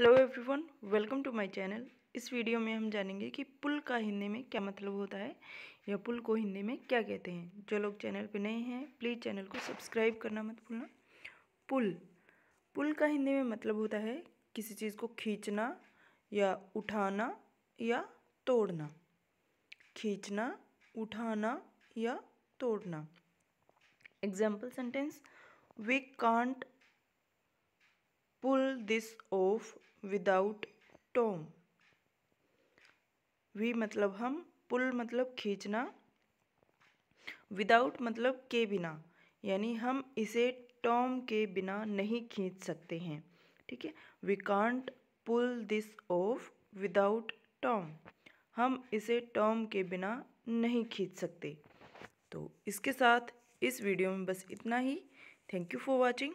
hello everyone welcome to my channel इस video में हम जानेंगे कि पुल का हिंदी में क्या मतलब होता है या पुल को हिंदी में क्या कहते हैं जो लोग चैनल पर नए हैं प्लीज़ चैनल को सब्सक्राइब करना मत भूलना पुल पुल का हिंदी में मतलब होता है किसी चीज़ को खींचना या उठाना या तोड़ना खींचना उठाना या तोड़ना example sentence we can't pull this off without Tom we मतलब हम पुल मतलब खींचना विदाउट मतलब के बिना यानी हम इसे टॉम के बिना नहीं खींच सकते हैं ठीक है we can't pull this off without Tom हम इसे टॉम के बिना नहीं खींच सकते तो इसके साथ इस वीडियो में बस इतना ही थैंक यू फॉर वॉचिंग